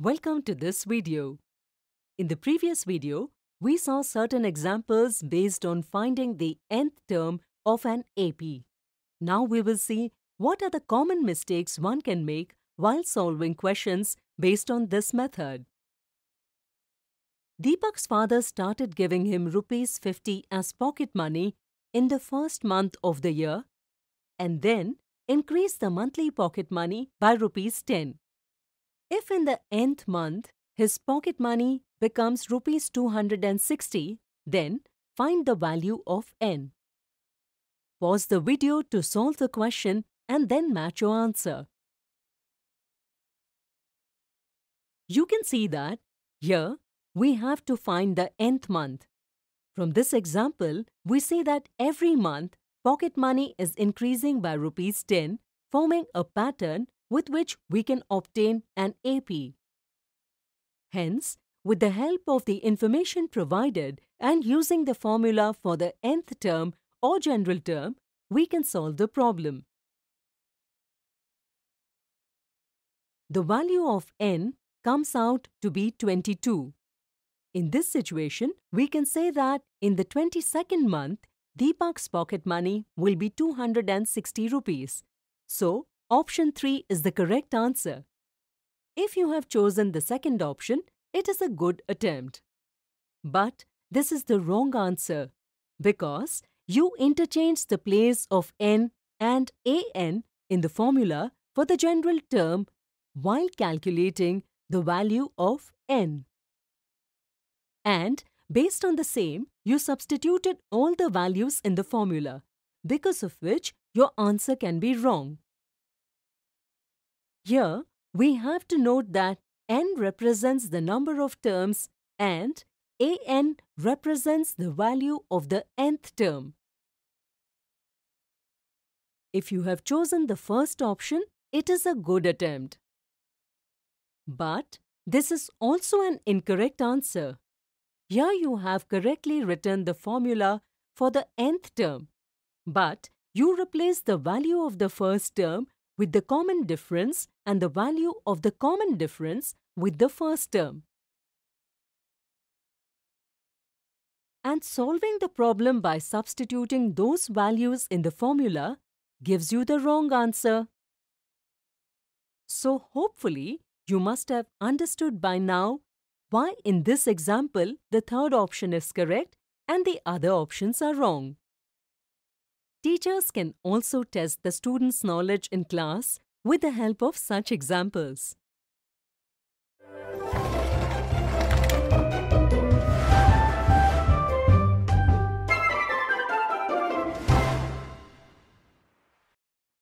Welcome to this video. In the previous video, we saw certain examples based on finding the nth term of an AP. Now we will see what are the common mistakes one can make while solving questions based on this method. Deepak's father started giving him rupees 50 as pocket money in the first month of the year and then increased the monthly pocket money by rupees 10. If in the nth month his pocket money becomes rupees 260, then find the value of n. Pause the video to solve the question and then match your answer. You can see that here we have to find the nth month. From this example, we see that every month pocket money is increasing by rupees 10, forming a pattern with which we can obtain an AP. Hence, with the help of the information provided and using the formula for the nth term or general term, we can solve the problem. The value of n comes out to be 22. In this situation, we can say that in the 22nd month, Deepak's pocket money will be 260 rupees. So, Option 3 is the correct answer. If you have chosen the second option, it is a good attempt. But this is the wrong answer because you interchange the place of n and an in the formula for the general term while calculating the value of n. And based on the same, you substituted all the values in the formula, because of which your answer can be wrong. Here, we have to note that n represents the number of terms and an represents the value of the nth term. If you have chosen the first option, it is a good attempt. But this is also an incorrect answer. Here you have correctly written the formula for the nth term, but you replace the value of the first term with the common difference and the value of the common difference with the first term. And solving the problem by substituting those values in the formula gives you the wrong answer. So hopefully, you must have understood by now why in this example the third option is correct and the other options are wrong. Teachers can also test the students' knowledge in class with the help of such examples.